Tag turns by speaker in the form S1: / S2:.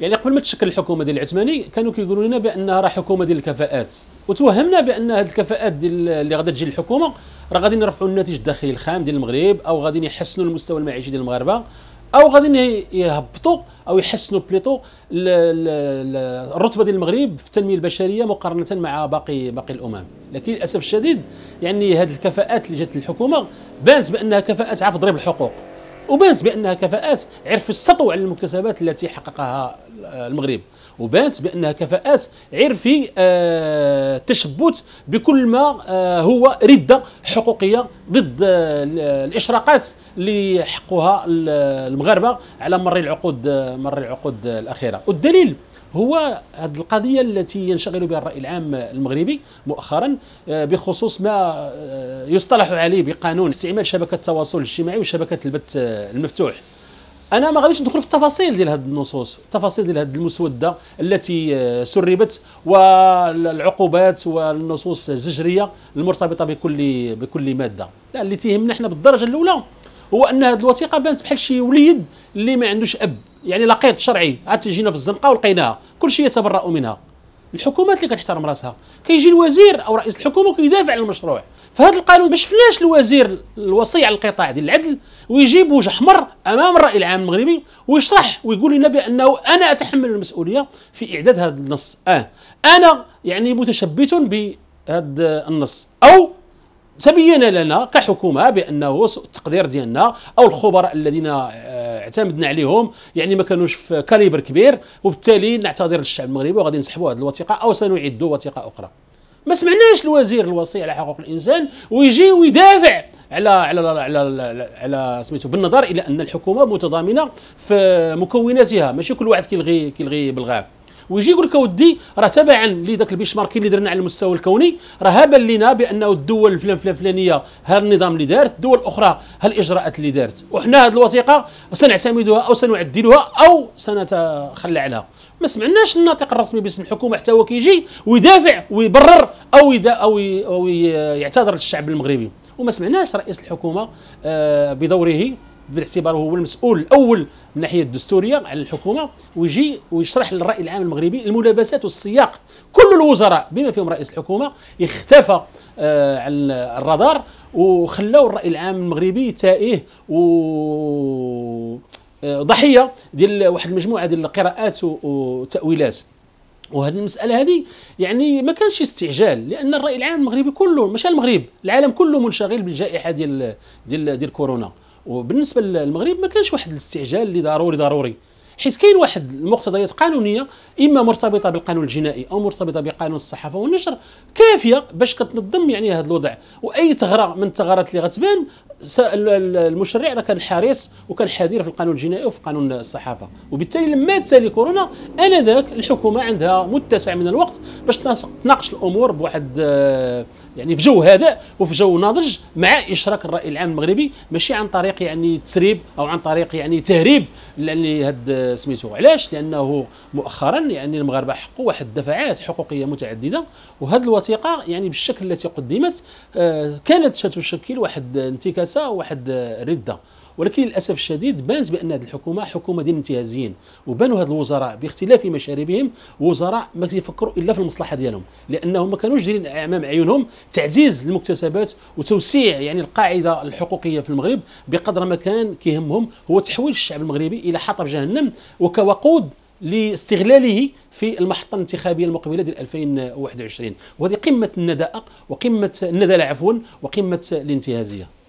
S1: يعني قبل ما تشكل الحكومه ديال العثماني كانوا كيقولوا لنا بانها راه حكومه ديال الكفاءات وتوهمنا بان هذه الكفاءات ديال اللي غادي تجي الحكومه راه غادي يرفعوا الناتج الداخلي الخام ديال المغرب او غادي يحسنوا المستوى المعيشي ديال المغاربه او غادي يهبطوا او يحسنوا بليطو الرتبه ديال المغرب في التنميه البشريه مقارنه مع باقي باقي الامم لكن للاسف الشديد يعني هذه الكفاءات اللي جات للحكومه بانت بانها كفاءات عا في الحقوق وبانت بانها كفاءات عرف السطو على المكتسبات التي حققها المغرب وبانت بانها كفاءات عرفي آه تشبث بكل ما آه هو رده حقوقيه ضد آه الاشراقات اللي حقوها المغاربه على مر العقود آه، مر العقود الاخيره والدليل هو هذه القضيه التي ينشغل بها الراي العام المغربي مؤخرا آه، بخصوص ما آه، يصطلح عليه بقانون استعمال شبكه التواصل الاجتماعي وشبكه البث آه، المفتوح انا ما غاديش ندخل في التفاصيل ديال هذه النصوص التفاصيل ديال هذه المسوده التي سربت والعقوبات والنصوص الزجريه المرتبطه بكل بكل ماده لا اللي تيهمنا احنا بالدرجه الاولى هو ان هذه الوثيقه بانت بحال شي وليد اللي ما عندوش اب يعني لقيط شرعي عاد تجينا في الزنقه ولقيناها كل شيء يتبرأ منها الحكومات اللي كتحترم راسها كيجي الوزير او رئيس الحكومه كيدافع على المشروع فهذا القانون ما شفناش الوزير الوصي على القطاع ديال العدل ويجيب وجه احمر امام الراي العام المغربي ويشرح ويقول لنا بانه انا اتحمل المسؤوليه في اعداد هذا النص اه انا يعني متشبت بهذا النص او تبين لنا كحكومه بانه سوء التقدير ديالنا او الخبراء الذين اعتمدنا عليهم يعني ما كانوش في كاليبر كبير وبالتالي نعتذر للشعب المغربي وغادي نسحبوا هذه الوثيقه او سنعدوا وثيقه اخرى ما سمعناش الوزير الوصي على حقوق الانسان ويجي ويدافع على على على على, على سميتو بالنظر الى ان الحكومه متضامنه في مكوناتها ماشي كل واحد كيلغي كيلغي بالغاب ويجي يقول لك ودي راه تبعا لذاك البيشماركي اللي درنا على المستوى الكوني راه هبل لنا بانه الدول الفلان فلان فلانيه ها النظام اللي دارت الدول الاخرى ها الاجراءات اللي دارت وحنا هذه الوثيقه سنعتمدها او سنعدلها او سنتخلى عنها ما سمعناش الناطق الرسمي باسم الحكومه حتى هو كيجي ويدافع ويبرر او يدا او, أو يعتذر للشعب المغربي وما سمعناش رئيس الحكومه آه، بدوره باعتباره هو المسؤول الاول من ناحيه الدستوريه على الحكومه ويجي ويشرح للراي العام المغربي الملابسات والسياق كل الوزراء بما فيهم رئيس الحكومه اختفى آه عن الرادار وخلاو الراي العام المغربي تائه و آه، ضحيه ديال واحد المجموعه ديال القراءات وتاويلات وهذه المساله هذه يعني ما كانش استعجال لان الراي العام المغربي كله مش المغرب العالم كله منشغل بالجائحه ديال ديال ديال كورونا وبالنسبه للمغرب ما كانش واحد الاستعجال اللي ضروري ضروري حيث كاين واحد المقتضيات قانونيه اما مرتبطه بالقانون الجنائي او مرتبطه بقانون الصحافه والنشر كافيه باش كتنظم يعني هذا الوضع واي ثغره من الثغرات اللي غتبان المشرع راه كان حريص وكان حذر في القانون الجنائي وفي قانون الصحافه وبالتالي لما تسالي كورونا انذاك الحكومه عندها متسع من الوقت باش تناقش الامور بواحد آه، يعني في جو هذا وفي جو ناضج مع اشراك الراي العام المغربي ماشي عن طريق يعني تسريب او عن طريق يعني تهريب يعني هاد آه، سميتو علاش لانه مؤخرا يعني المغاربه حقوا واحد الدفعات حقوقيه متعدده وهذه الوثيقه يعني بالشكل التي قدمت آه، كانت ستشكل واحد انتكاسه واحد رده ولكن للاسف الشديد بانت بان هذه الحكومه حكومه ديال الانتهازيين وبانوا هاد الوزراء باختلاف مشاربهم وزراء ما كيفكروا الا في المصلحه ديالهم لانهم ما كانوش دايرين امام عيونهم تعزيز المكتسبات وتوسيع يعني القاعده الحقوقيه في المغرب بقدر ما كان كيهمهم هو تحويل الشعب المغربي الى حطب جهنم وكوقود لاستغلاله في المحطه الانتخابيه المقبله ديال 2021 وهذه قمه النداء وقمه الندى عفوا وقمه الانتهازيه